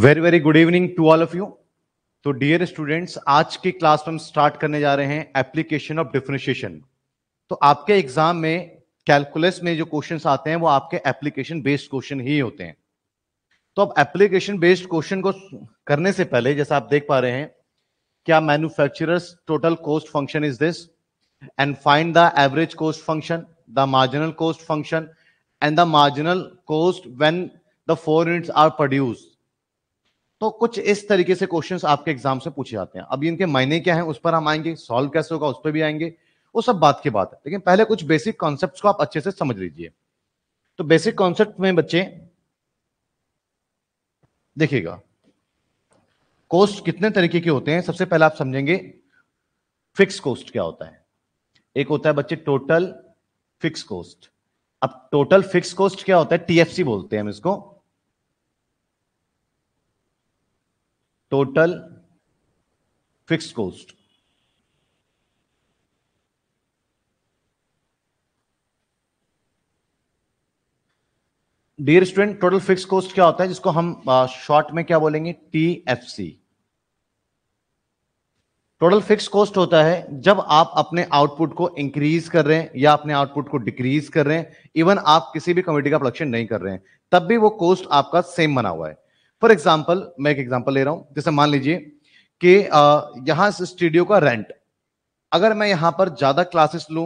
Very very good evening to all of you तो dear students आज की class में हम स्टार्ट करने जा रहे हैं एप्लीकेशन ऑफ डिफ्रेंशिएशन तो आपके एग्जाम में कैलकुलस में जो क्वेश्चन आते हैं वो आपके एप्लीकेशन बेस्ड क्वेश्चन ही होते हैं तो अब एप्लीकेशन बेस्ड क्वेश्चन को करने से पहले जैसा आप देख पा रहे हैं क्या manufacturer's total cost function is this and find the average cost function the marginal cost function and the marginal cost when the four units are produced तो कुछ इस तरीके से क्वेश्चन आपके एग्जाम से पूछे जाते हैं अभी इनके मायने क्या है उस पर हम आएंगे सॉल्व कैसे होगा उस पर भी आएंगे वो सब बात की बात है लेकिन पहले कुछ बेसिक कॉन्सेप्ट को आप अच्छे से समझ लीजिए तो बेसिक कॉन्सेप्ट में बच्चे देखिएगा कोस्ट कितने तरीके के होते हैं सबसे पहले आप समझेंगे फिक्स कोस्ट क्या होता है एक होता है बच्चे टोटल फिक्स कोस्ट अब टोटल फिक्स कोस्ट क्या होता है टीएफसी बोलते हैं हम इसको total fix cost dear student total fix cost क्या होता है जिसको हम शॉर्ट में क्या बोलेंगे T F C total fix cost होता है जब आप अपने आउटपुट को इंक्रीज कर रहे हैं या अपने आउटपुट को डिक्रीज कर रहे हैं इवन आप किसी भी कमेटी का प्रोडक्शन नहीं कर रहे हैं तब भी वो कॉस्ट आपका सेम बना हुआ है फॉर एग्जाम्पल मैं एक एग्जाम्पल ले रहा हूं जैसे मान लीजिए कि यहां से स्टूडियो का रेंट अगर मैं यहां पर ज्यादा क्लासेस लू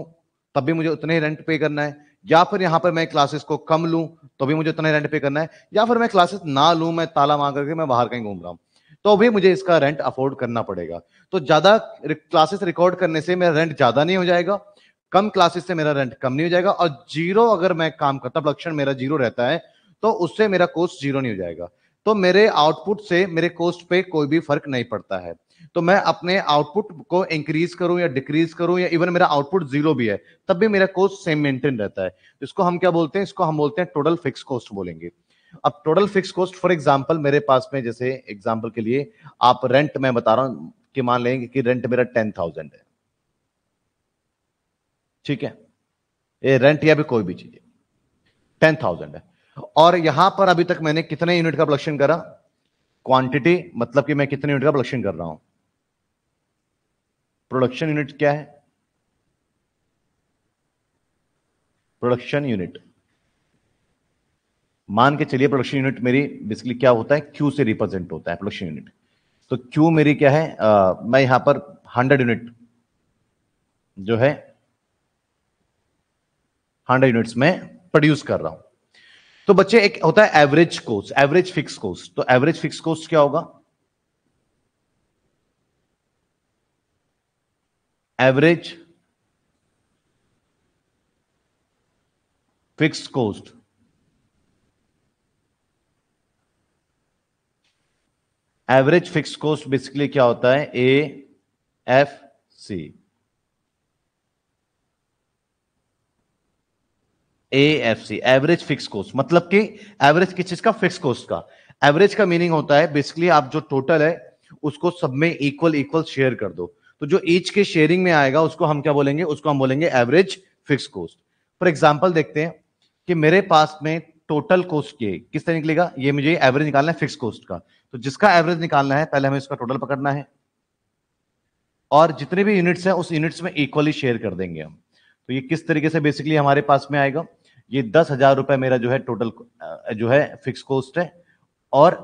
तब भी मुझे उतने ही रेंट पे करना है या फिर यहां पर मैं क्लासेस को कम लू तो भी मुझे उतना रेंट पे करना है या फिर मैं क्लासेस ना लू मैं ताला मांग करके मैं बाहर कहीं घूम रहा हूं तो भी मुझे इसका रेंट अफोर्ड करना पड़ेगा तो ज़्यादा क्लासेस रिकॉर्ड करने से मेरा रेंट ज़्यादा नहीं हो जाएगा कम क्लासेस से मेरा रेंट कम नहीं हो जाएगा और जीरो अगर मैं काम करता लक्षण मेरा जीरो रहता है तो उससे मेरा कोर्स जीरो नहीं हो जाएगा तो मेरे आउटपुट से मेरे कॉस्ट पे कोई भी फर्क नहीं पड़ता है तो मैं अपने आउटपुट को इंक्रीज करूं या डिक्रीज करूं या इवन मेरा आउटपुट जीरो भी है तब भी मेरा कॉस्ट सेम मेंटेन रहता है तो इसको हम क्या बोलते हैं इसको हम बोलते हैं टोटल फिक्स कॉस्ट बोलेंगे अब total fix cost for example मेरे पास में जैसे एग्जाम्पल के लिए आप रेंट मैं बता रहा हूं कि मान लेंगे कि रेंट मेरा टेन थाउजेंड है ठीक है ये रेंट या भी कोई भी चीज टेन थाउजेंड है और यहां पर अभी तक मैंने कितने यूनिट का प्रोडक्शन करा क्वांटिटी मतलब कि मैं कितने यूनिट का प्रोडक्शन कर रहा हूं प्रोडक्शन यूनिट क्या है प्रोडक्शन यूनिट मान के चलिए प्रोडक्शन यूनिट मेरी बेसिकली क्या होता है क्यू से रिप्रेजेंट होता है प्रोडक्शन यूनिट तो क्यू मेरी क्या है आ, मैं यहां पर हंड्रेड यूनिट जो है हंड्रेड यूनिट्स में प्रोड्यूस कर रहा हूं तो बच्चे एक होता है average cost average fix cost तो एवरेज फिक्स कोस्ट क्या होगा average fix cost average fix cost basically क्या होता है A F C A F C average fix cost मतलब कि एवरेज किस चीज का फिक्स कोस्ट का एवरेज का मीनिंग होता है बेसिकली आप जो टोटल है उसको सब में इक्वल इक्वल शेयर कर दो तो जो ईच के शेयरिंग में आएगा उसको हम क्या बोलेंगे उसको हम बोलेंगे average fix cost for example देखते हैं कि मेरे पास में टोटल कोस्ट के किस तरह निकलेगा ये मुझे एवरेज निकालना है फिक्स कोस्ट का तो जिसका एवरेज निकालना है पहले हमें इसका टोटल पकड़ना है और जितने भी यूनिट्स हैं उस यूनिट्स में इक्वली शेयर कर देंगे हम तो ये किस तरीके से बेसिकली हमारे पास में आएगा ये दस हजार रुपए मेरा जो है टोटल जो है फिक्स कॉस्ट है और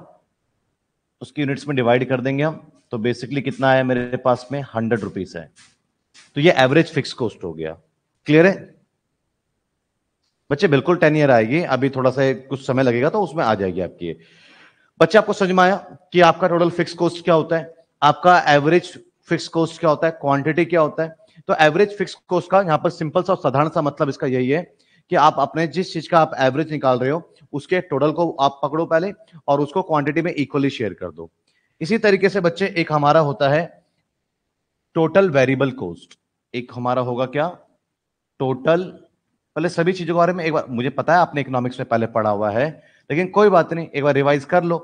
उसकी यूनिट्स में डिवाइड कर देंगे हम तो बेसिकली कितना आया मेरे पास में हंड्रेड रुपीज है तो ये एवरेज फिक्स कॉस्ट हो गया क्लियर है बच्चे बिल्कुल टेन ईयर आएगी अभी थोड़ा सा कुछ समय लगेगा तो उसमें आ जाएगी आपकी बच्चे आपको समझ में आया कि आपका टोटल फिक्स कॉस्ट क्या होता है आपका एवरेज फिक्स कॉस्ट क्या होता है क्वांटिटी क्या होता है तो एवरेज फिक्स कॉस्ट का यहां पर सिंपल सा और साधारण सा मतलब इसका यही है कि आप अपने जिस चीज का आप एवरेज निकाल रहे हो उसके टोटल को आप पकड़ो पहले और उसको क्वांटिटी में इक्वली शेयर कर दो इसी तरीके से बच्चे एक हमारा होता है टोटल वेरिएबल कॉस्ट एक हमारा होगा क्या टोटल पहले सभी चीजों के बारे में एक बार मुझे पता है आपने इकोनॉमिक्स में पहले पढ़ा हुआ है लेकिन कोई बात नहीं एक बार रिवाइज कर लो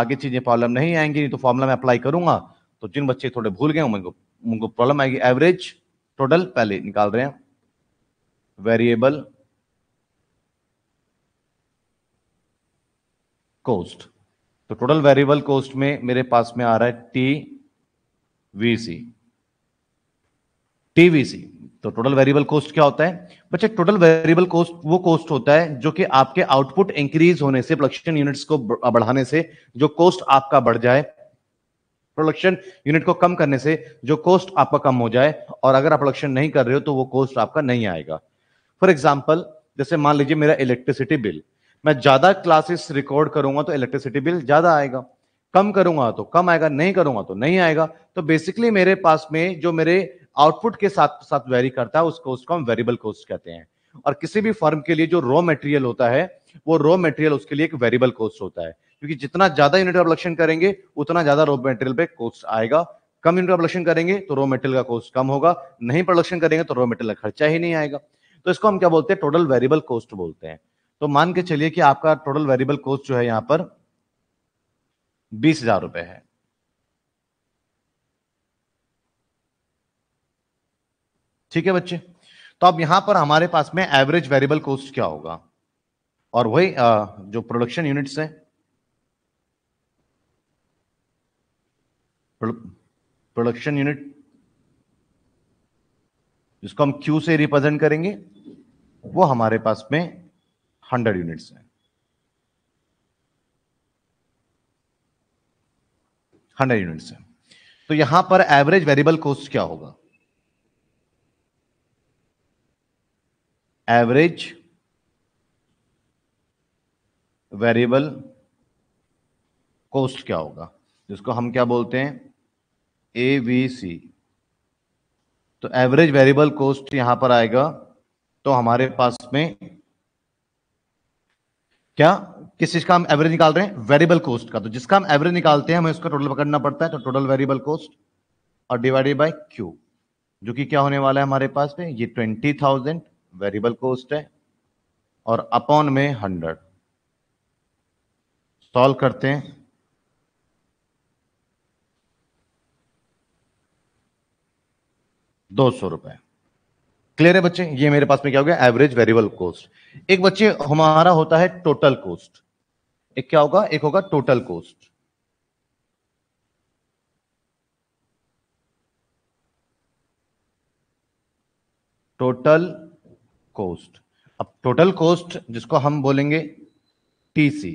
आगे चीजें प्रॉब्लम नहीं आएंगी नहीं तो फॉर्मुला में अप्लाई करूंगा तो जिन बच्चे थोड़े भूल गए उनको उनको प्रॉब्लम आएगी एवरेज टोटल पहले निकाल रहे हैं वेरिएबल कोस्ट तो टोटल वेरिएबल कोस्ट में मेरे पास में आ रहा है T V C T V C तो टोटल वेरिएबल कॉस्ट क्या होता है बच्चे टोटल वेरिएबल कॉस्ट वो कॉस्ट होता है जो कि आपके आउटपुट इंक्रीज होने से प्रोडक्शन यूनिट्स को बढ़ाने से जो कॉस्ट आपका बढ़ जाए प्रोडक्शन यूनिट को कम करने से जो कॉस्ट आपका कम हो जाए और अगर आप प्रोडक्शन नहीं कर रहे हो तो वो कॉस्ट आपका नहीं आएगा फॉर एग्जाम्पल जैसे मान लीजिए मेरा इलेक्ट्रिसिटी बिल मैं ज्यादा क्लासेस रिकॉर्ड करूंगा तो इलेक्ट्रिसिटी बिल ज्यादा आएगा कम करूंगा तो कम आएगा नहीं करूंगा तो नहीं आएगा तो बेसिकली मेरे पास में जो मेरे आउटपुट के साथ साथ वेरी करता है उस कोस्ट को हम वेरिएबल कोस्ट कहते हैं और किसी भी फर्म के लिए जो रॉ मटेरियल होता है वो रॉ मटेरियल उसके लिए एक वेरिएबल कोस्ट होता है क्योंकि जितना ज्यादा यूनिट ऑफ प्रोडक्शन करेंगे उतना ज्यादा रॉ मटेरियल पे कोस्ट आएगा कम यूनिट ऑफ प्रोडक्शन करेंगे तो रॉ मटेरियल का कॉस्ट कम होगा नहीं प्रोडक्शन करेंगे तो रॉ मटेरियल का खर्चा ही नहीं आएगा तो इसको हम क्या बोलते हैं टोटल वेरिएबल कॉस्ट बोलते हैं तो मान के चलिए कि आपका टोटल वेरिएबल कॉस्ट जो है यहां पर बीस हजार रुपए है ठीक है बच्चे तो अब यहां पर हमारे पास में एवरेज वेरिएबल कॉस्ट क्या होगा और वही जो प्रोडक्शन यूनिट्स है प्रोडक्शन यूनिट जिसको हम क्यू से रिप्रेजेंट करेंगे वो हमारे पास में हंड्रेड यूनिट्स हैं हंड्रेड यूनिट्स हैं तो यहां पर एवरेज वेरिएबल कॉस्ट क्या होगा एवरेज वेरिएबल कॉस्ट क्या होगा जिसको हम क्या बोलते हैं ए वी सी तो एवरेज वेरिएबल कॉस्ट यहां पर आएगा तो हमारे पास में क्या किस चीज का हम एवरेज निकाल रहे हैं वेरिएबल कॉस्ट का तो जिसका हम एवरेज निकालते हैं हमें उसका टोटल पकड़ना पड़ता है तो टोटल वेरिएबल कॉस्ट और डिवाइडेड बाय क्यू जो कि क्या होने वाला है हमारे पास में ये ट्वेंटी थाउजेंड वेरिएबल कॉस्ट है और अपॉन में हंड्रेड सॉल्व करते हैं दो सौ रुपए क्लियर है बच्चे ये मेरे पास में क्या हो गया एवरेज वेरिएबल कॉस्ट एक बच्चे हमारा होता है टोटल कॉस्ट एक क्या होगा एक होगा टोटल कॉस्ट टोटल कोस्ट अब टोटल कोस्ट जिसको हम बोलेंगे टीसी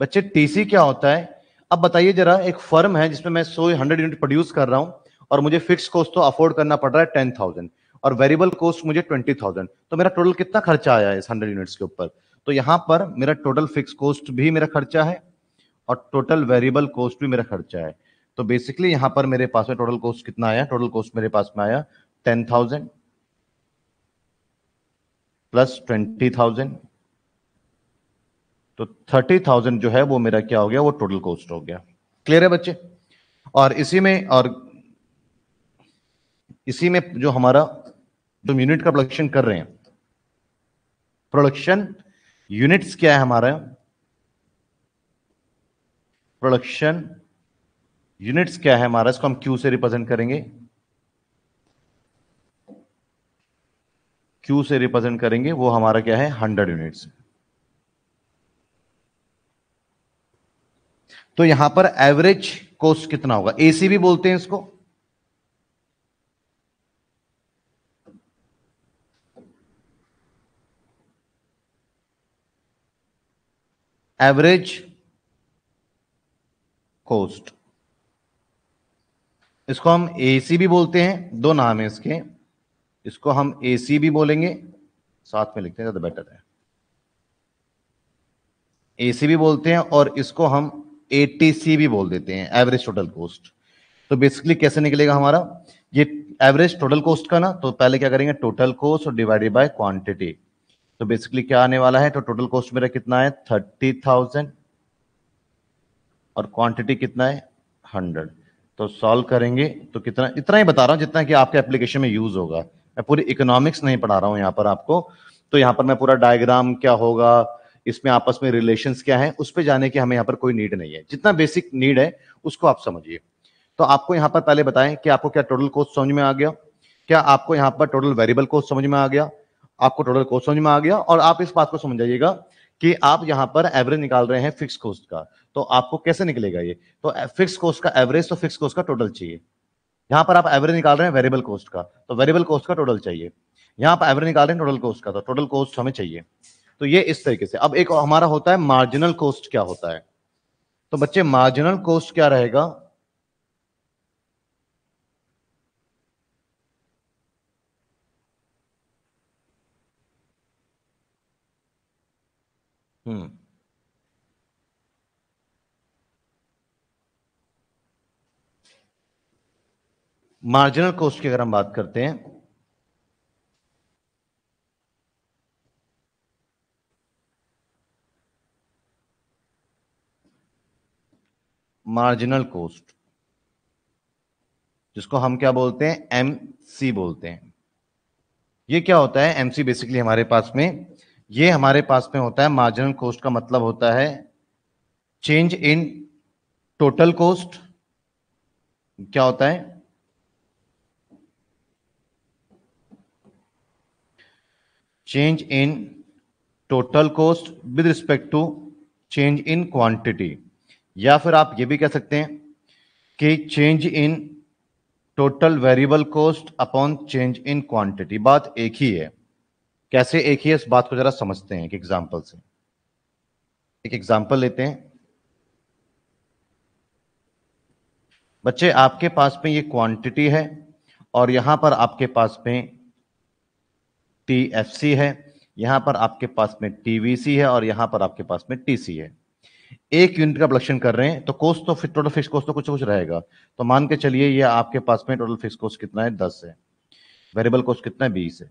बच्चे टीसी क्या होता है अब बताइए जरा एक फर्म है जिसमें मैं सो हंड्रेड यूनिट प्रोड्यूस कर रहा हूं और मुझे फिक्स कॉस्ट तो अफोर्ड करना पड़ रहा है टेन थाउजेंड और वेरिएबल कॉस्ट मुझे ट्वेंटी थाउजेंड तो मेरा टोटल कितना खर्चा आया है इस हंड्रेड यूनिट्स के ऊपर तो यहाँ पर मेरा टोटल फिक्स कॉस्ट भी मेरा खर्चा है और टोटल वेरिएबल कॉस्ट भी मेरा खर्चा है तो बेसिकली यहाँ पर मेरे पास में टोटल कॉस्ट कितना आया टोटल कॉस्ट मेरे पास में आया ten thousand plus twenty thousand तो थर्टी थाउजेंड जो है वो मेरा क्या हो गया वो टोटल कॉस्ट हो गया क्लियर है बच्चे और इसी में और इसी में जो हमारा तुम यूनिट का प्रोडक्शन कर रहे हैं प्रोडक्शन यूनिट्स क्या है हमारा प्रोडक्शन यूनिट्स क्या है हमारा इसको हम क्यू से रिप्रेजेंट करेंगे क्यू से रिप्रेजेंट करेंगे वो हमारा क्या है हंड्रेड यूनिट्स तो यहां पर एवरेज कॉस्ट कितना होगा एसी भी बोलते हैं इसको एवरेज कोस्ट इसको हम एसी भी बोलते हैं दो नाम है इसके इसको हम एसी भी बोलेंगे साथ में लिखते हैं ज्यादा बेटर है एसी भी बोलते हैं और इसको हम एटीसी भी बोल देते हैं एवरेज टोटल कोस्ट तो बेसिकली कैसे निकलेगा हमारा ये एवरेज टोटल कोस्ट का ना तो पहले क्या करेंगे टोटल कोस्ट और डिवाइडेड बाय क्वांटिटी तो बेसिकली क्या आने वाला है तो टोटल कॉस्ट मेरा कितना है थर्टी थाउजेंड और क्वांटिटी कितना है हंड्रेड तो सॉल्व करेंगे तो कितना इतना ही बता रहा हूं जितना कि आपके एप्लीकेशन में यूज होगा मैं पूरी इकोनॉमिक्स नहीं पढ़ा रहा हूँ यहां पर आपको तो यहां पर मैं पूरा डायग्राम क्या होगा इसमें आपस में रिलेशन क्या है उस पर जाने की हमें यहाँ पर कोई नीड नहीं है जितना बेसिक नीड है उसको आप समझिए तो आपको यहाँ पर पहले बताएं कि आपको क्या टोटल कोस्ट समझ में आ गया क्या आपको यहाँ पर टोटल वेरिएबल कोस्ट समझ में आ गया आपको टोटल कॉस्ट समझ में आ गया और आप इस बात को समझ जाइएगा कि आप यहाँ पर एवरेज निकाल रहे हैं फिक्स कॉस्ट का तो आपको कैसे निकलेगा ये तो फिक्स कॉस्ट का एवरेज तो फिक्स कॉस्ट का टोटल चाहिए यहां पर आप एवरेज निकाल रहे हैं वेरिएबल कॉस्ट का तो वेरिएबल कॉस्ट का टोटल चाहिए यहां पर एवरेज निकाल रहे हैं टोटल कॉस्ट का तो टोटल कॉस्ट हमें चाहिए तो ये इस तरीके से अब एक हमारा होता है मार्जिनल कॉस्ट क्या होता है तो बच्चे मार्जिनल कॉस्ट क्या रहेगा मार्जिनल hmm. कॉस्ट की अगर हम बात करते हैं मार्जिनल कॉस्ट जिसको हम क्या बोलते हैं एम सी बोलते हैं ये क्या होता है एम सी बेसिकली हमारे पास में ये हमारे पास में होता है मार्जिनल कॉस्ट का मतलब होता है चेंज इन टोटल कॉस्ट क्या होता है change in total cost with respect to change in quantity या फिर आप ये भी कह सकते हैं कि change in total variable cost upon change in quantity बात एक ही है कैसे एक ही इस बात को जरा समझते हैं एक एग्जाम्पल से एक एग्जाम्पल लेते हैं बच्चे आपके पास में ये क्वांटिटी है और यहां पर आपके पास में टी एफ सी है यहां पर आपके पास में टीवीसी है और यहां पर आपके पास में टीसी है एक यूनिट का प्रोडक्शन कर रहे हैं तो कोस्ट तो टोटल फिक्स कोस्ट तो कुछ कुछ रहेगा तो मान के चलिए ये आपके पास में टोटल फिक्स कोस्ट कितना है दस है वेरिएबल कोस्ट कितना है बीस है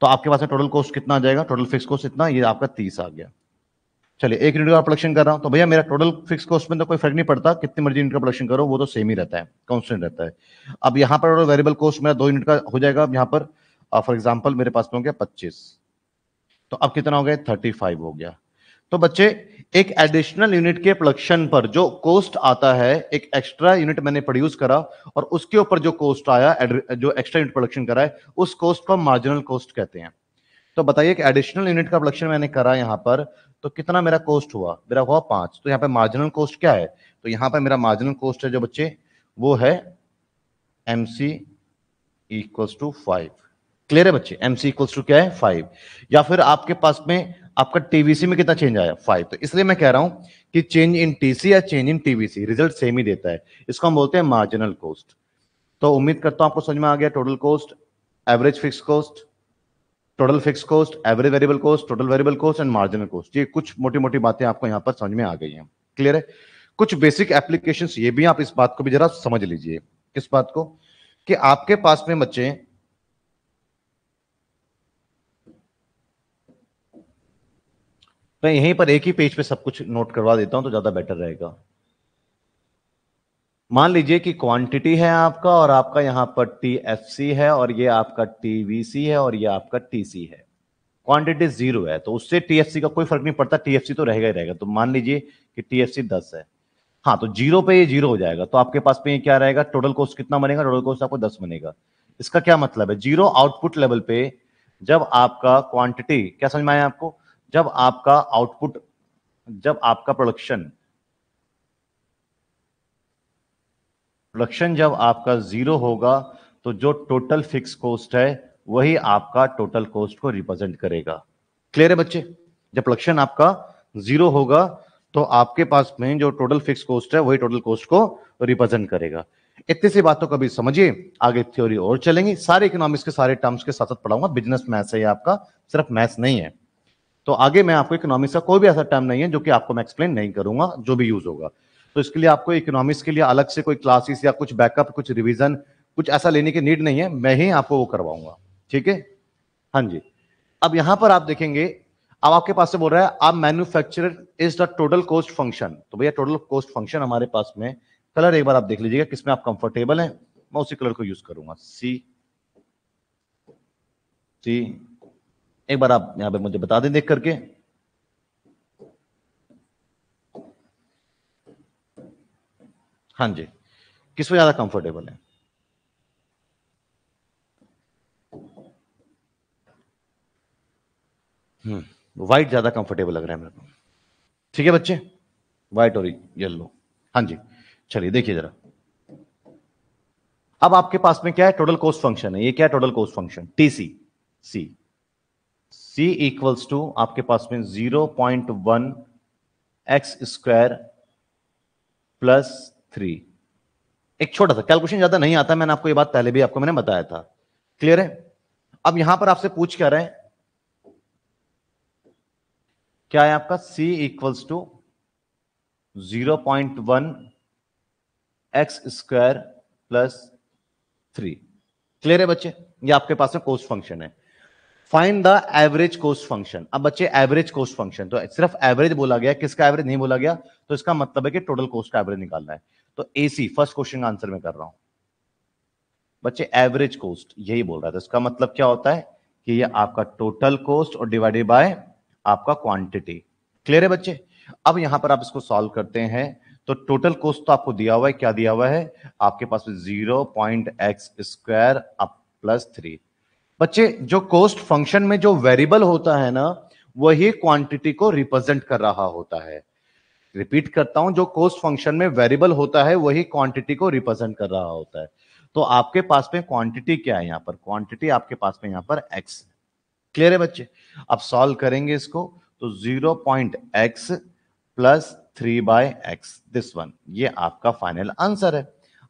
तो आपके पास टोटल कॉस्ट कितना आ जाएगा टोटल फिक्स कॉस्ट इतना ये आपका तीस आ गया चलिए एक यूनिट का प्रोडक्शन कर रहा हूँ तो भैया मेरा टोटल फिक्स कॉस्ट में तो कोई फर्क नहीं पड़ता कितनी मर्जी यूनिट का प्रोडक्शन करो वो तो सेम ही रहता है कॉन्स्टेंट रहता है अब यहाँ पर वेरिएबल कॉस्ट मेरा दो यूनिट का हो जाएगा यहाँ पर फॉर एग्जाम्पल मेरे पास में हो गया पच्चीस तो अब कितना हो गया थर्टी फाइव हो गया तो बच्चे एक एडिशनल यूनिट के प्रोडक्शन पर जो कोस्ट आता है एक एक्स्ट्रा यूनिट मैंने प्रोड्यूस करा और उसके ऊपर जो कोस्ट आया जो एक्स्ट्रा यूनिट प्रोडक्शन करा है उस कोस्ट को मार्जिनल कोस्ट कहते हैं तो बताइए कि एडिशनल यूनिट का प्रोडक्शन मैंने करा यहाँ पर तो कितना मेरा कोस्ट हुआ मेरा हुआ पांच तो यहाँ पे मार्जिनल कोस्ट क्या है तो यहाँ पर मेरा मार्जिनल कोस्ट है जो बच्चे वो है M C equals to five clear है बच्चे एम सी इक्वल्स टू क्या है फाइव या फिर आपके पास में आपका टीवीसी में कितना चेंज आया फाइव तो इसलिए मैं कह रहा हूं कि चेंज इन टीसी या change in TVC result same ही देता है इसको हम बोलते हैं मार्जिनल कॉस्ट तो उम्मीद करता हूं आपको समझ में आ गया total cost average fix cost total fix cost average variable cost total variable cost and marginal cost ये कुछ मोटी मोटी बातें आपको यहां पर समझ में आ गई हैं क्लियर है कुछ बेसिक एप्लीकेशन ये भी आप इस बात को भी जरा समझ लीजिए किस बात को कि आपके पास में बच्चे मैं यहीं पर एक ही पेज पे सब कुछ नोट करवा देता हूं तो ज्यादा बेटर रहेगा मान लीजिए कि क्वांटिटी है आपका और आपका यहां पर टी एफ सी है और ये आपका टी है और ये आपका टी सी है क्वांटिटी जीरो है तो उससे सी का कोई फर्क नहीं पड़ता टीएफसी तो रहेगा ही रहेगा तो मान लीजिए कि सी दस है हाँ तो जीरो पे ये जीरो हो जाएगा तो आपके पास पे ये क्या रहेगा टोटल कोस्ट कितना बनेगा टोटल कोस्ट आपको दस बनेगा इसका क्या मतलब है जीरो आउटपुट लेवल पे जब आपका क्वांटिटी क्या समझ में आया आपको जब आपका आउटपुट जब आपका प्रोडक्शन प्रोडक्शन जब आपका जीरो होगा तो जो टोटल फिक्स कॉस्ट है वही आपका टोटल कॉस्ट को रिप्रेजेंट करेगा क्लियर है बच्चे जब प्रोडक्शन आपका जीरो होगा तो आपके पास में जो टोटल फिक्स कॉस्ट है वही टोटल कॉस्ट को रिप्रेजेंट करेगा इतनी सी बातों को भी समझिए आगे थ्योरी और चलेंगे सारे इकोनॉमिक्स के सारे टर्म्स के साथ साथ पढ़ाऊंगा बिजनेस मैथ्स है आपका सिर्फ मैथ्स नहीं है तो आगे मैं आपको इकोनॉमिक्स का कोई भी ऐसा टर्म नहीं है जो कि आपको मैं एक्सप्लेन नहीं करूंगा जो भी यूज होगा तो इसके लिए आपको इकोनॉमिक्स के लिए अलग से कोई क्लासेस या कुछ बैकअप कुछ रिविजन कुछ ऐसा लेने की नीड नहीं है मैं ही आपको वो करवाऊंगा ठीक है हाँ जी अब यहां पर आप देखेंगे अब आपके पास से बोल रहा है आप manufacturer is the total cost function तो भैया टोटल कॉस्ट फंक्शन हमारे पास में कलर एक बार आप देख लीजिएगा किसमें आप कंफर्टेबल हैं मैं उसी कलर को यूज करूंगा सी सी एक बार आप यहां पे मुझे बता दें देख करके हां जी किस में ज्यादा कंफर्टेबल है व्हाइट वाइट ज्यादा कंफर्टेबल लग रहा है मेरे को ठीक है बच्चे व्हाइट और येलो हां जी चलिए देखिए जरा अब आपके पास में क्या है टोटल कोस्ट फंक्शन है ये क्या है total cost function TC C C equals to आपके पास में zero point one x square plus three एक छोटा सा कैलकुलेशन ज्यादा नहीं आता मैंने आपको ये बात पहले भी आपको मैंने बताया था क्लियर है अब यहां पर आपसे पूछ क्या रहे हैं क्या है आपका c equals to zero point one x square plus three clear है बच्चे ये आपके पास में कोस्ट फंक्शन है find the average cost function अब बच्चे एवरेज कोस्ट फंक्शन तो सिर्फ एवरेज बोला गया किसका एवरेज नहीं बोला गया तो इसका मतलब है कि टोटल कोस्ट का एवरेज निकालना है तो एसी फर्स्ट क्वेश्चन का आंसर मैं कर रहा हूं बच्चे एवरेज कोस्ट यही बोल रहा है तो इसका मतलब क्या होता है कि ये आपका टोटल कोस्ट और डिवाइडेड बाय आपका क्वांटिटी क्लियर है बच्चे अब यहां पर आप इसको सॉल्व करते हैं तो टोटल कोस्ट तो आपको दिया हुआ है क्या दिया हुआ है आपके पास zero point x square plus three बच्चे जो कोस्ट फंक्शन में जो वेरिएबल होता है ना वही क्वांटिटी को रिप्रेजेंट कर रहा होता है रिपीट करता हूं जो कोस्ट फंक्शन में वेरिएबल होता है वही क्वांटिटी को रिप्रेजेंट कर रहा होता है तो आपके पास में क्वांटिटी क्या है यहाँ पर क्वांटिटी आपके पास में यहाँ पर एक्स क्लियर है बच्चे अब सॉल्व करेंगे इसको तो zero point x plus three by x this one ये आपका फाइनल आंसर है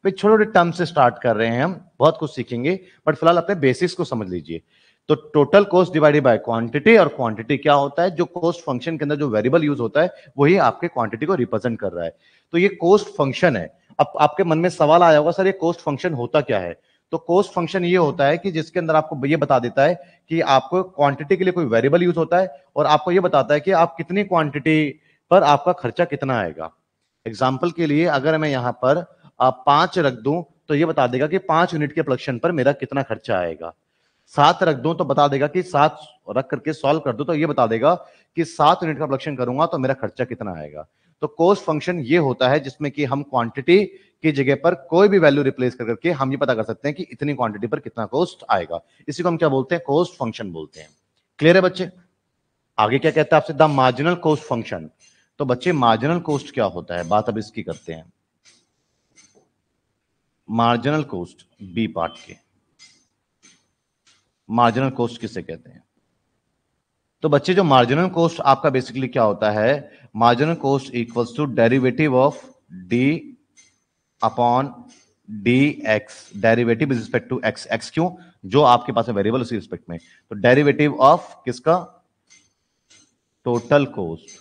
भाई छोटे छोटे टर्म से स्टार्ट कर रहे हैं हम बहुत कुछ सीखेंगे बट फिलहाल अपने बेसिक्स को समझ लीजिए तो total cost divided by quantity और क्वांटिटी क्या होता है जो कॉस्ट फंक्शन के अंदर जो वेरिएबल यूज होता है वही आपके क्वांटिटी को रिप्रेजेंट कर रहा है तो ये कॉस्ट फंक्शन है अब आपके मन में सवाल आया होगा सर ये कॉस्ट फंक्शन होता क्या है तो कॉस्ट फंक्शन ये होता है कि जिसके अंदर आपको ये बता देता है कि आपको क्वांटिटी के लिए कोई वेरिएबल यूज होता है और आपको ये बताता है कि आप कितनी क्वांटिटी पर आपका खर्चा कितना आएगा एग्जाम्पल के लिए अगर मैं यहाँ पर पांच रख दूं तो ये बता देगा कि पांच यूनिट के प्रोडक्शन पर मेरा कितना खर्चा आएगा सात रख दूं तो बता देगा कि सात रख करके सॉल्व कर दूं तो ये बता देगा कि सात यूनिट का प्रोडक्शन करूंगा तो मेरा खर्चा कितना आएगा तो कोस्ट फंक्शन ये होता है जिसमें कि हम क्वांटिटी की जगह पर कोई भी वैल्यू रिप्लेस कर करके हम ये पता कर सकते हैं कि इतनी क्वांटिटी पर कितना कॉस्ट आएगा इसी को हम क्या बोलते हैं कॉस्ट फंक्शन बोलते हैं क्लियर है बच्चे आगे क्या कहते हैं आपसे द मार्जिनल कॉस्ट फंक्शन तो बच्चे मार्जिनल कॉस्ट क्या होता है बात अब इसकी करते हैं मार्जिनल कोस्ट बी पार्ट के मार्जिनल कोस्ट किसे कहते हैं तो बच्चे जो मार्जिनल कोस्ट आपका बेसिकली क्या होता है marginal cost equals to derivative of D upon D X derivative with respect to X X क्यों जो आपके पास है वेरिएबल उसी रिस्पेक्ट में तो डेरिवेटिव ऑफ किसका टोटल कोस्ट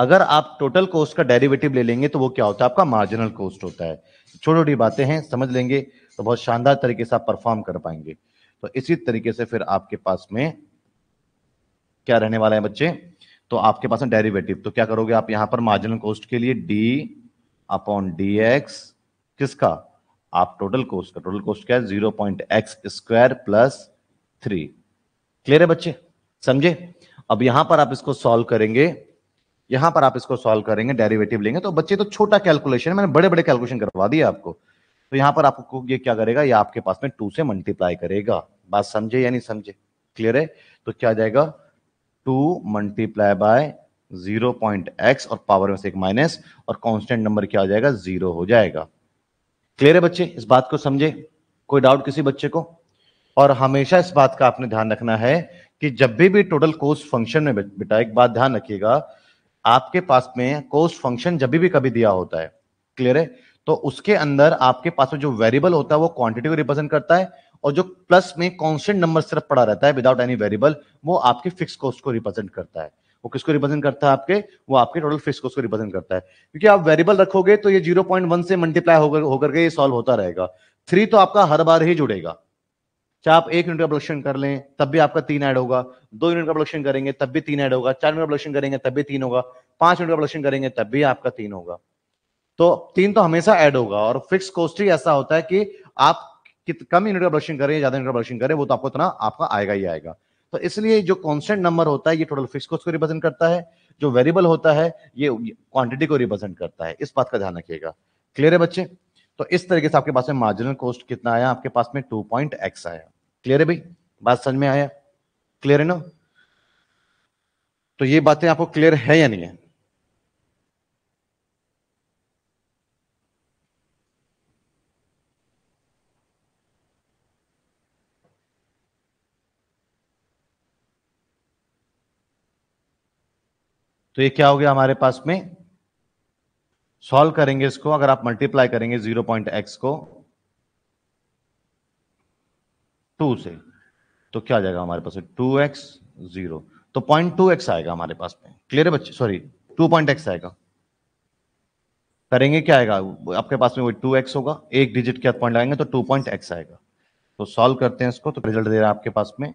अगर आप टोटल कॉस्ट का डेरिवेटिव ले लेंगे तो वो क्या होता है आपका मार्जिनल कॉस्ट होता है छोटी छोटी बातें हैं समझ लेंगे तो बहुत शानदार तरीके से आप परफॉर्म कर पाएंगे तो इसी तरीके से फिर आपके पास में क्या रहने वाला है बच्चे तो आपके पास में डेरिवेटिव तो क्या करोगे आप यहां पर मार्जिनल कॉस्ट के लिए डी अपॉन डी एक्स किसका आप टोटल कोस्ट का टोटल कोस्ट क्या है zero point x square plus three clear है बच्चे समझे अब यहां पर आप इसको सॉल्व करेंगे यहां पर आप इसको सॉल्व करेंगे डेरिवेटिव लेंगे तो बच्चे तो छोटा कैलकुलेशन मैंने बड़े बड़े कैलकुलेशन करवा दिया आपको तो यहां पर आपको ये क्या करेगा ये आपके पास में टू से मल्टीप्लाई करेगा बात समझे या नहीं समझे क्लियर है तो क्या आ जाएगा two multiply by zero point x और पावर में से एक माइनस और कांस्टेंट नंबर क्या आ जाएगा जीरो हो जाएगा क्लियर है बच्चे इस बात को समझे कोई डाउट किसी बच्चे को और हमेशा इस बात का आपने ध्यान रखना है कि जब भी भी टोटल कोस्ट फंक्शन में बेटा एक बात ध्यान रखिएगा आपके पास में कोस्ट फंक्शन जब भी कभी दिया होता है क्लियर है तो उसके अंदर आपके पास में जो वेरिएबल होता है वो क्वांटिटी को रिप्रेजेंट करता है और जो प्लस में कॉन्स्टेंट नंबर सिर्फ पड़ा रहता है विदाउट एनी वेरिएबल वो आपके फिक्स कॉस्ट को रिप्रेजेंट करता है वो किसको रिप्रेजेंट करता है आपके वो आपके टोटल फिक्स कॉस्ट को रिप्रेजेंट करता है क्योंकि आप वेरिएबल रखोगे तो ये वन से मल्टीप्लाई होकर होकर के ये सॉल्व होता रहेगा थ्री तो आपका हर बार ही जुड़ेगा चाहे आप एक यूनिट का प्रोडक्शन कर लें तब भी आपका तीन ऐड होगा दो यूनिट का प्रोडक्शन करेंगे तब भी तीन ऐड होगा चार यूनिट का प्रोडक्शन करेंगे तब भी तीन होगा पांच यूनिट का प्रोडक्शन करेंगे तब भी आपका तीन होगा तो तीन तो हमेशा ऐड होगा और फिक्स कॉस्ट ही ऐसा होता है कि आप कित, कम यूनिट का प्रोडक्शन करें ज्यादा यूनिट का प्रोडक्शन करें वो तो आपको इतना आपका आएगा ही आएगा तो इसलिए जो कॉन्स्टेंट नंबर होता है ये टोटल फिक्स कॉस्ट को रिप्रेजेंट करता है जो वेरिएबल होता है ये क्वांटिटी को रिप्रेजेंट करता है इस बात का ध्यान रखिएगा क्लियर है बच्चे तो इस तरीके से आपके पास में मार्जिनल कॉस्ट कितना आया आपके पास में टू पॉइंट एक्स आया क्लियर है भाई बात समझ में आया क्लियर है ना तो ये बातें आपको क्लियर है या नहीं है तो ये क्या हो गया हमारे पास में सॉल्व करेंगे इसको अगर आप मल्टीप्लाई करेंगे जीरो पॉइंट एक्स को टू से तो क्या आ जाएगा हमारे पास टू एक्स जीरो तो पॉइंट टू एक्स आएगा हमारे पास में क्लियर है बच्चे सॉरी टू पॉइंट एक्स आएगा करेंगे क्या आएगा आपके पास में वो टू एक्स होगा एक डिजिट के पॉइंट लगाएंगे तो टू पॉइंट एक्स आएगा तो सॉल्व करते हैं इसको तो रिजल्ट दे रहा है आपके पास में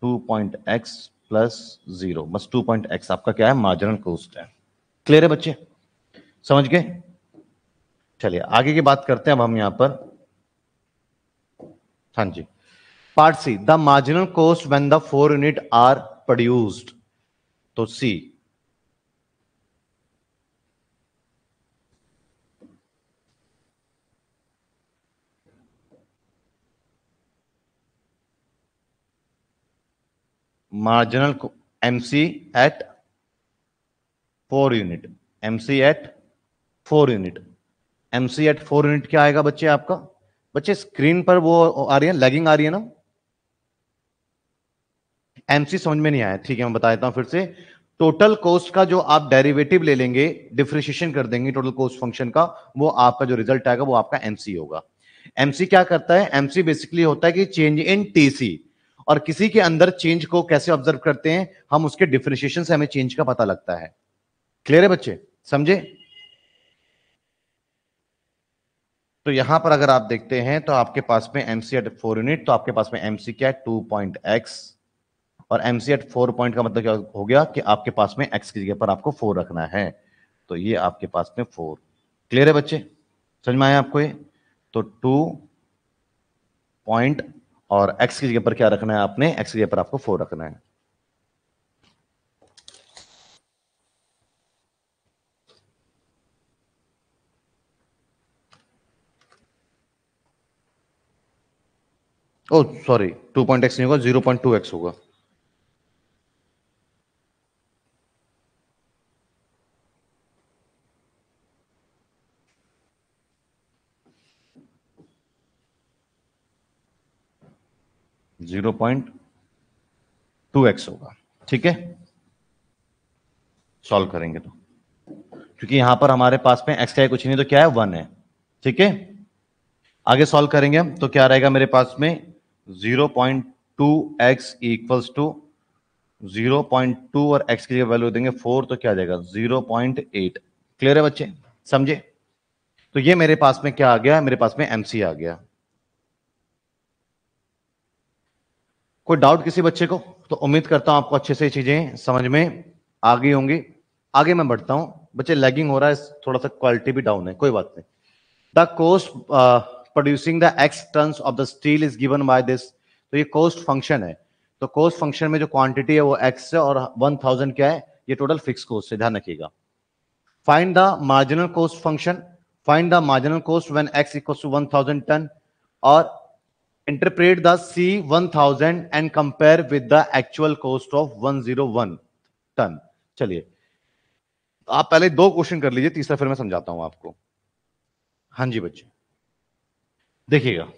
two point x plus zero बस टू पॉइंट एक्स आपका क्या है मार्जिनल कोस्ट है क्लियर है बच्चे समझ गए चलिए आगे की बात करते हैं अब हम यहां पर हां जी part C the marginal cost when the four unit are produced तो C marginal MC at four unit MC at four unit MC at four unit क्या आएगा बच्चे आपका बच्चे स्क्रीन पर वो आ रही है लैगिंग आ रही है ना एमसी समझ में नहीं आया ठीक है मैं बता देता हूं फिर से टोटल कॉस्ट का जो आप डेरिवेटिव ले लेंगे डिफ्रिशिएशन कर देंगे टोटल कॉस्ट फंक्शन का वो आपका जो रिजल्ट आएगा वो आपका एमसी होगा एमसी क्या करता है एमसी बेसिकली होता है कि चेंज इन टीसी और किसी के अंदर चेंज को कैसे ऑब्जर्व करते हैं हम उसके डिफ्रिशिएशन से हमें चेंज का पता लगता है क्लियर है बच्चे समझे तो यहां पर अगर आप देखते हैं तो आपके पास में एमसी एट फोर यूनिट तो आपके पास में एमसी क्या है टू पॉइंट एक्स और एमसी एट फोर पॉइंट का मतलब क्या हो गया कि आपके पास में एक्स की जगह पर आपको फोर रखना है तो ये आपके पास में फोर क्लियर है बच्चे समझ में आया आपको ये तो टू पॉइंट और एक्स की जगह पर क्या रखना है आपने एक्स की जगह पर आपको फोर रखना है oh sorry two point x नहीं होगा जीरो पॉइंट टू एक्स होगा जीरो पॉइंट टू एक्स होगा ठीक है सॉल्व करेंगे तो क्योंकि यहां पर हमारे पास में एक्स का कुछ नहीं तो क्या है वन है ठीक है आगे सॉल्व करेंगे हम तो क्या रहेगा मेरे पास में zero point two x equals to zero point two और एक्स की जगह वैल्यू देंगे फोर तो क्या आ जाएगा जीरो पॉइंट एट क्लियर है बच्चे समझे तो ये मेरे पास में क्या आ गया मेरे पास में एमसी आ गया कोई डाउट किसी बच्चे को तो उम्मीद करता हूं आपको अच्छे से चीजें समझ में आ गई होंगी आगे मैं बढ़ता हूं बच्चे लैगिंग हो रहा है थोड़ा सा क्वालिटी भी डाउन है कोई बात नहीं the cost producing the x ton of the steel is given by this तो ये कोस्ट फंक्शन है तो कोस्ट फंक्शन में जो क्वांटिटी है वो एक्स है और वन थाउजेंड क्या है ये टोटल फिक्स कोस्ट है ध्यान रखिएगा find the marginal cost function find the marginal cost when x equal to one thousand ton और interpret the C one thousand and compare with the actual cost of one zero one ton चलिए आप पहले दो question कर लीजिए तीसरा फिर मैं समझाता हूं आपको हाँ जी बच्चे देखिएगा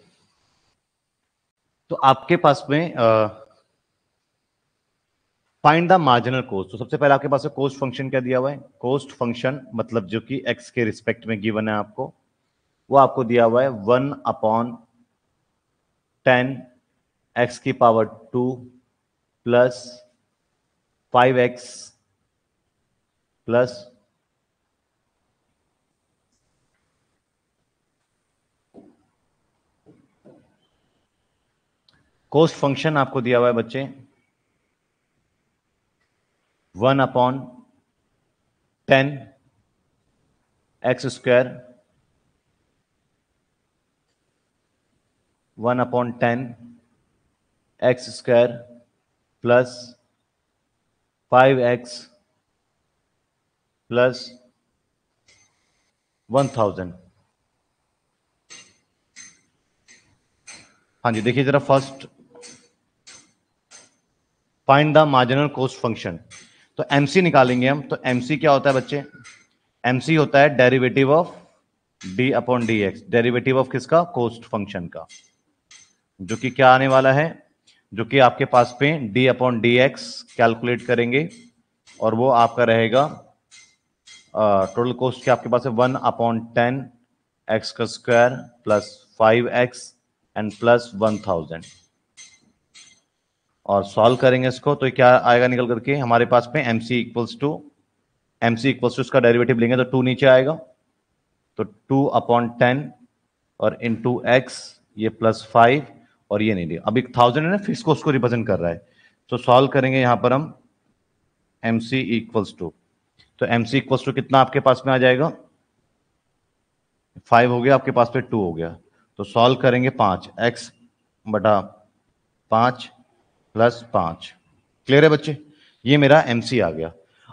तो आपके पास में फाइंड द मार्जिनल कोस्ट तो सबसे पहले आपके पास कोस्ट फंक्शन क्या दिया हुआ है कोस्ट फंक्शन मतलब जो कि एक्स के रिस्पेक्ट में गिवन है आपको वो आपको दिया हुआ है वन अपॉन टेन एक्स की power two plus five x plus cost function आपको दिया हुआ है बच्चे one upon ten x square one upon ten x square plus five x plus one thousand हाँ जी देखिए जरा first find the marginal cost function तो सी निकालेंगे हम तो सी क्या होता है बच्चे सी होता है derivative of D upon D X derivative of किसका कोस्ट फंक्शन का जो कि क्या आने वाला है जो कि आपके पास पे D upon D X calculate करेंगे और वो आपका रहेगा टोटल कोस्ट क्या आपके पास है वन अपॉन टेन एक्स का square plus five x and plus one thousand और सॉल्व करेंगे इसको तो क्या आएगा निकल करके हमारे पास में M C equals to M C equals to इसका डेरिवेटिव लेंगे तो टू नीचे आएगा तो टू अपॉन टेन और इन टू एक्स ये प्लस फाइव और ये नहीं दिया अब एक थाउजेंड है ना फिक्स को उसको रिप्रेजेंट कर रहा है तो सॉल्व करेंगे यहाँ पर हम एम सी इक्वल्स टू तो एम सी इक्वल्स टू कितना आपके पास में आ जाएगा फाइव हो गया आपके पास पे टू हो गया तो सॉल्व करेंगे पाँच एक्स बटा पाँच प्लस पांच क्लियर है बच्चे ये मेरा एमसी आ गया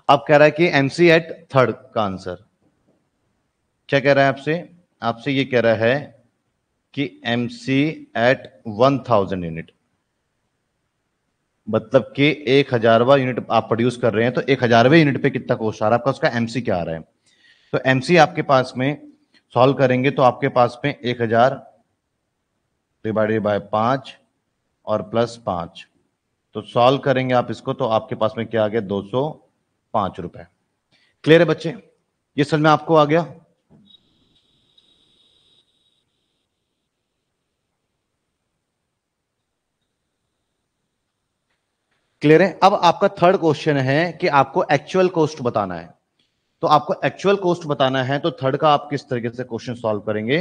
अब कह रहा है कि एमसी एट थर्ड का आंसर क्या कह रहा है आपसे आपसे ये कह रहा है कि MC at one thousand unit मतलब कि एक हजारवा यूनिट आप प्रोड्यूस कर रहे हैं तो एक हजारवे यूनिट पे कितना कोस्ट आ रहा है आपका उसका एमसी क्या आ रहा है तो एमसी आपके पास में सॉल्व करेंगे तो आपके पास में एक हजार डिवाइडेड बाय पांच और प्लस पांच तो सॉल्व करेंगे आप इसको तो आपके पास में क्या आ गया दो सौ पांच रुपए क्लियर है बच्चे ये समझ में आपको आ गया क्लियर है अब आपका थर्ड क्वेश्चन है कि आपको एक्चुअल कॉस्ट बताना है तो आपको एक्चुअल कॉस्ट बताना है तो थर्ड का आप किस तरीके से क्वेश्चन सॉल्व करेंगे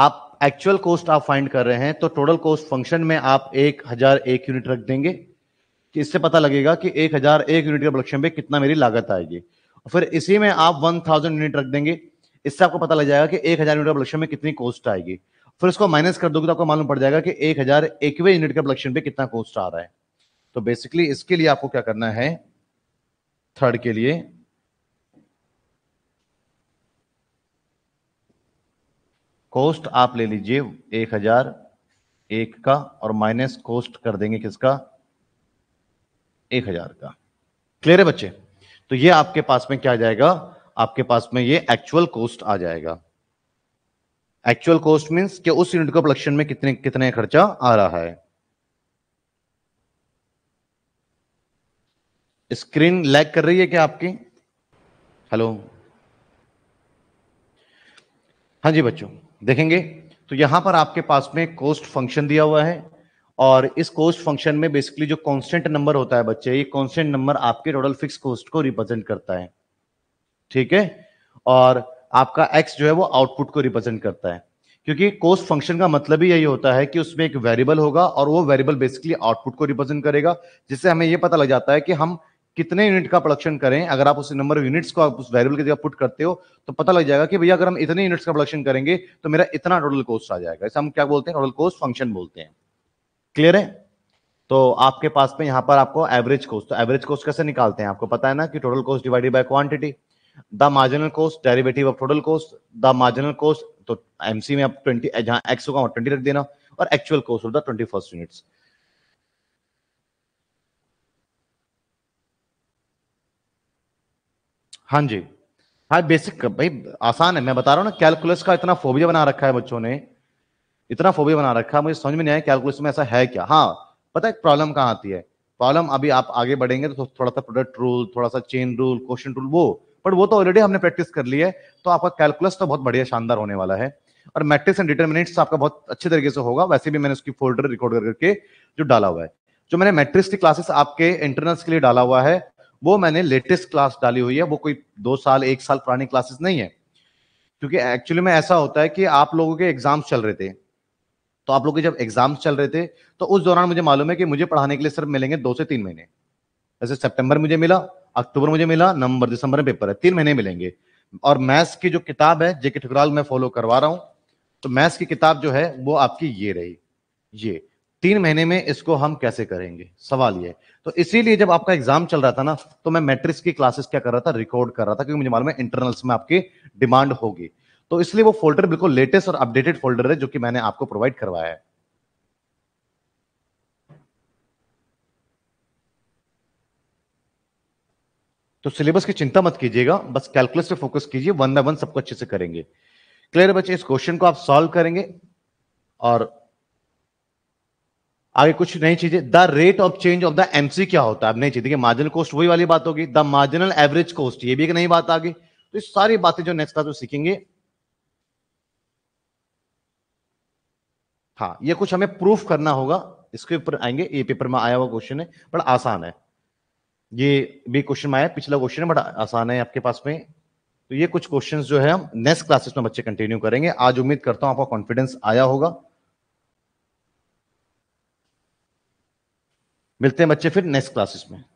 आप एक्चुअल कॉस्ट आप फाइंड कर रहे हैं तो टोटल कॉस्ट फंक्शन में आप एक हजार एक यूनिट रख देंगे कि इससे पता लगेगा कि एक हजार एक यूनिट के प्रोडक्शन में कितना मेरी लागत आएगी और फिर इसी में आप वन थाउजेंड यूनिट रख देंगे इससे आपको पता लग जाएगा कि एक हजार यूनिट के प्रोडक्शन में कितनी कॉस्ट आएगी फिर उसको माइनस कर दोगे तो आपको मालूम पड़ जाएगा कि एक हजार एकवे यूनिट के प्रोडक्शन पे कितना कॉस्ट आ रहा है तो बेसिकली इसके लिए आपको क्या करना है थर्ड के लिए कॉस्ट आप ले लीजिए एक हजार एक का और माइनस कॉस्ट कर देंगे किसका एक हजार का क्लियर है बच्चे तो ये आपके पास में क्या आ जाएगा आपके पास में ये एक्चुअल कॉस्ट आ जाएगा एक्चुअल कॉस्ट मीन्स कि उस यूनिट का प्रोडक्शन में कितने कितने खर्चा आ रहा है स्क्रीन लैग कर रही है क्या आपकी हेलो हाँ जी बच्चों देखेंगे तो यहां पर आपके पास में कोस्ट फंक्शन दिया हुआ है और इस कोस्ट फंक्शन में बेसिकली जो कांस्टेंट नंबर होता है बच्चे ये कांस्टेंट नंबर आपके टोटल फिक्स कोस्ट को रिप्रेजेंट करता है ठीक है और आपका एक्स जो है वो आउटपुट को रिप्रेजेंट करता है क्योंकि कोस्ट फंक्शन का मतलब ही यही होता है कि उसमें एक वेरिएबल होगा और वो वेरिएबल बेसिकली आउटपुट को रिप्रेजेंट करेगा जिससे हमें ये पता लग जाता है कि हम कितने यूनिट का प्रोडक्शन करें अगर आप उस नंबर ऑफ यूनिट्स को आप उस वेरिएबल की जगह पुट करते हो तो पता लग जाएगा कि भैया अगर हम इतने यूनिट्स का प्रोडक्शन करेंगे तो मेरा इतना टोटल कॉस्ट आ जाएगा इसे हम क्या बोलते हैं टोटल कॉस्ट फंक्शन बोलते हैं क्लियर है तो आपके पास में यहां पर आपको एवरेज कॉस्ट तो एवरेज कॉस्ट कैसे निकालते हैं आपको पता है ना कि total cost divided by quantity the marginal cost derivative of total cost the marginal cost तो एमसी में आप ट्वेंटी जहां एक्स होगा वहां ट्वेंटी रख देना और actual cost of the twenty first units हाँ जी हाँ बेसिक भाई आसान है मैं बता रहा हूँ ना कैलकुलस का इतना फोबिया बना रखा है बच्चों ने इतना फोबिया बना रखा है मुझे समझ में नहीं आया कैलकुलस में ऐसा है क्या हाँ पता है प्रॉब्लम कहाँ आती है प्रॉब्लम अभी आप आगे बढ़ेंगे तो थोड़ा सा प्रोडक्ट रूल थोड़ा सा चेन रूल क्वेश्चन रूल वो बट वो तो ऑलरेडी हमने प्रैक्टिस कर ली है तो आपका कैलकुलस तो बहुत बढ़िया शानदार होने वाला है और मैट्रिक्स एंड डिटर्मिनेट्स आपका बहुत अच्छे तरीके से होगा वैसे भी मैंने उसकी फोल्डर रिकॉर्ड करके जो डाला हुआ है जो मैंने मैट्रिक्स की क्लासेस आपके इंटरनल्स के लिए डाला हुआ है वो मैंने लेटेस्ट क्लास डाली हुई है वो कोई दो साल एक साल पुरानी क्लासेस नहीं है क्योंकि एक्चुअली में ऐसा होता है कि आप लोगों के एग्जाम्स चल रहे थे तो आप लोग के जब एग्जाम्स चल रहे थे तो उस दौरान मुझे मालूम है कि मुझे पढ़ाने के लिए सिर्फ मिलेंगे दो से तीन महीने जैसे सेप्टेम्बर मुझे मिला अक्टूबर मुझे मिला नवंबर दिसंबर में पेपर है तीन महीने मिलेंगे और मैथ्स की जो किताब है जेके ठुकराल मैं फॉलो करवा रहा हूँ तो मैथ्स की किताब जो है वो आपकी ये रही ये तीन महीने में इसको हम कैसे करेंगे सवाल ये तो इसीलिए जब आपका एग्जाम चल रहा था ना तो मैं मैट्रिक्स की क्लासेस क्या कर रहा था रिकॉर्ड कर रहा था क्योंकि मुझे मालूम है इंटरनल्स में आपकी डिमांड होगी तो इसलिए वो फोल्डर बिल्कुल लेटेस्ट और अपडेटेड फोल्डर है जो कि मैंने आपको प्रोवाइड करवाया है तो सिलेबस की चिंता मत कीजिएगा बस कैलकुलस पे फोकस कीजिए वन बाय वन सबको अच्छे से करेंगे क्लियर बच्चे इस क्वेश्चन को आप सॉल्व करेंगे और आगे कुछ नई चीजें the rate of change of the MC क्या होता है अब नई चीज देखिए मार्जिनल कॉस्ट वही वाली बात होगी द मार्जिनल एवरेज कॉस्ट ये भी एक नई बात आ गई तो ये सारी बातें जो नेक्स्ट क्लास में सीखेंगे हाँ ये कुछ हमें प्रूफ करना होगा इसके ऊपर आएंगे ये पेपर में आया हुआ क्वेश्चन है बड़ा आसान है ये भी क्वेश्चन में आया पिछला क्वेश्चन है बड़ा आसान है आपके पास में तो ये कुछ क्वेश्चंस जो है हम नेक्स्ट क्लासेस में बच्चे कंटिन्यू करेंगे आज उम्मीद करता हूं आपका कॉन्फिडेंस आया होगा मिलते हैं बच्चे फिर नेक्स्ट क्लासेस में